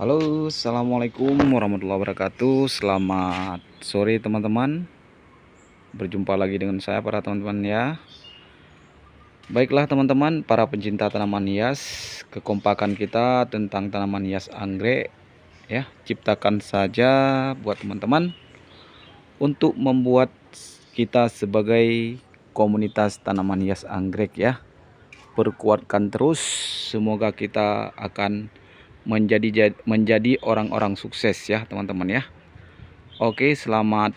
Halo, assalamualaikum warahmatullahi wabarakatuh. Selamat sore, teman-teman. Berjumpa lagi dengan saya, para teman-teman. Ya, baiklah, teman-teman, para pencinta tanaman hias, kekompakan kita tentang tanaman hias anggrek. Ya, ciptakan saja buat teman-teman untuk membuat kita sebagai komunitas tanaman hias anggrek. Ya, perkuatkan terus, semoga kita akan menjadi menjadi orang-orang sukses ya teman-teman ya Oke selamat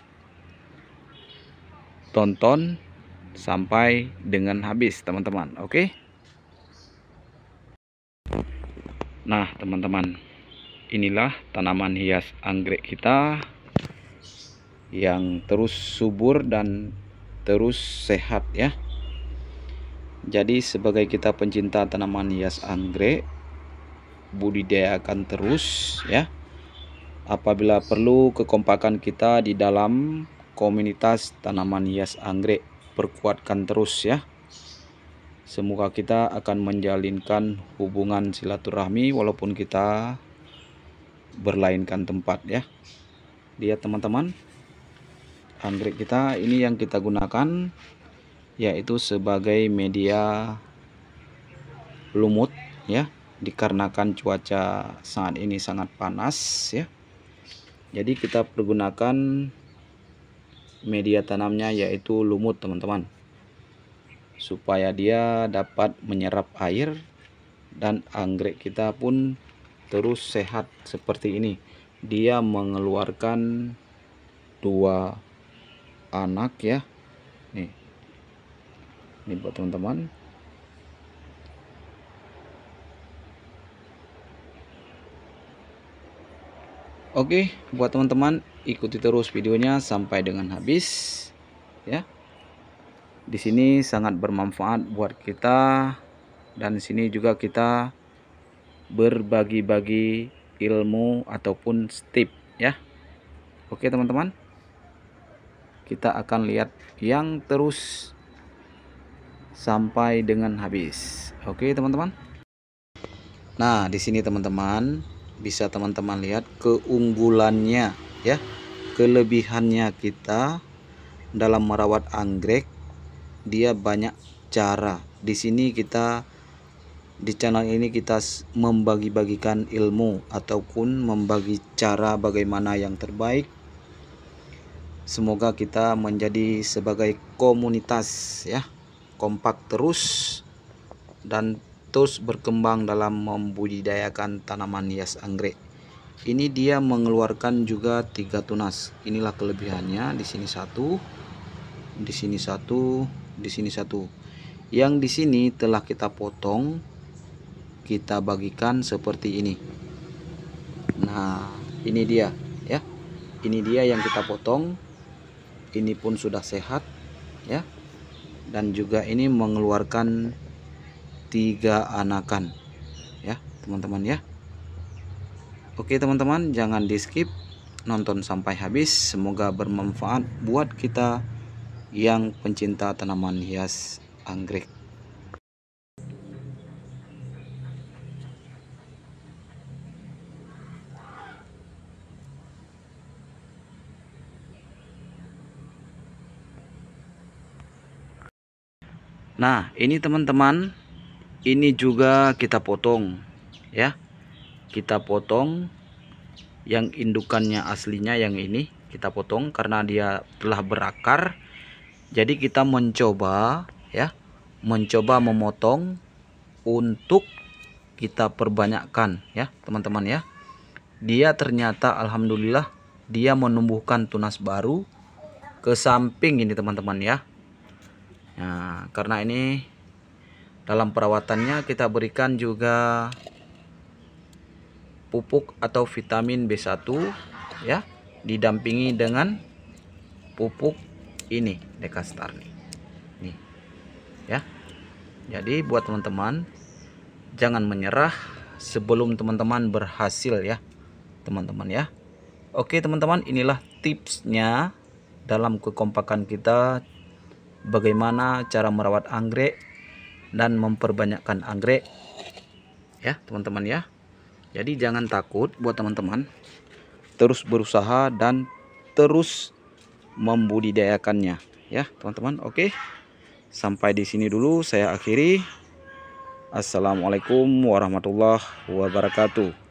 tonton sampai dengan habis teman-teman oke nah teman-teman inilah tanaman hias anggrek kita yang terus subur dan terus sehat ya jadi sebagai kita pencinta tanaman hias anggrek budidayakan terus ya. Apabila perlu kekompakan kita di dalam komunitas tanaman hias anggrek perkuatkan terus ya. Semoga kita akan menjalinkan hubungan silaturahmi walaupun kita berlainkan tempat ya. Lihat teman-teman. Anggrek kita ini yang kita gunakan yaitu sebagai media lumut ya dikarenakan cuaca saat ini sangat panas ya jadi kita pergunakan media tanamnya yaitu lumut teman-teman supaya dia dapat menyerap air dan anggrek kita pun terus sehat seperti ini dia mengeluarkan dua anak ya nih ini buat teman-teman Oke, buat teman-teman ikuti terus videonya sampai dengan habis ya. Di sini sangat bermanfaat buat kita dan di sini juga kita berbagi-bagi ilmu ataupun tip ya. Oke, teman-teman. Kita akan lihat yang terus sampai dengan habis. Oke, teman-teman. Nah, di sini teman-teman bisa teman-teman lihat keunggulannya ya kelebihannya kita dalam merawat anggrek dia banyak cara di sini kita di channel ini kita membagi-bagikan ilmu ataupun membagi cara bagaimana yang terbaik semoga kita menjadi sebagai komunitas ya kompak terus dan terus berkembang dalam membudidayakan tanaman hias anggrek. Ini dia mengeluarkan juga tiga tunas. Inilah kelebihannya. Di sini satu, di sini satu, di sini satu. Yang di sini telah kita potong, kita bagikan seperti ini. Nah, ini dia ya. Ini dia yang kita potong. Ini pun sudah sehat ya. Dan juga ini mengeluarkan tiga anakan ya teman-teman ya Oke teman-teman jangan di skip nonton sampai habis semoga bermanfaat buat kita yang pencinta tanaman hias anggrek Nah ini teman-teman ini juga kita potong ya kita potong yang indukannya aslinya yang ini kita potong karena dia telah berakar jadi kita mencoba ya mencoba memotong untuk kita perbanyakkan ya teman-teman ya dia ternyata Alhamdulillah dia menumbuhkan tunas baru ke samping ini teman-teman ya Nah karena ini dalam perawatannya kita berikan juga pupuk atau vitamin B1 ya, didampingi dengan pupuk ini Dekastar nih. Nih. Ya. Jadi buat teman-teman jangan menyerah sebelum teman-teman berhasil ya, teman-teman ya. Oke, teman-teman, inilah tipsnya dalam kekompakan kita bagaimana cara merawat anggrek dan memperbanyakkan anggrek ya teman-teman ya jadi jangan takut buat teman-teman terus berusaha dan terus membudidayakannya ya teman-teman oke sampai di sini dulu saya akhiri Assalamualaikum warahmatullahi wabarakatuh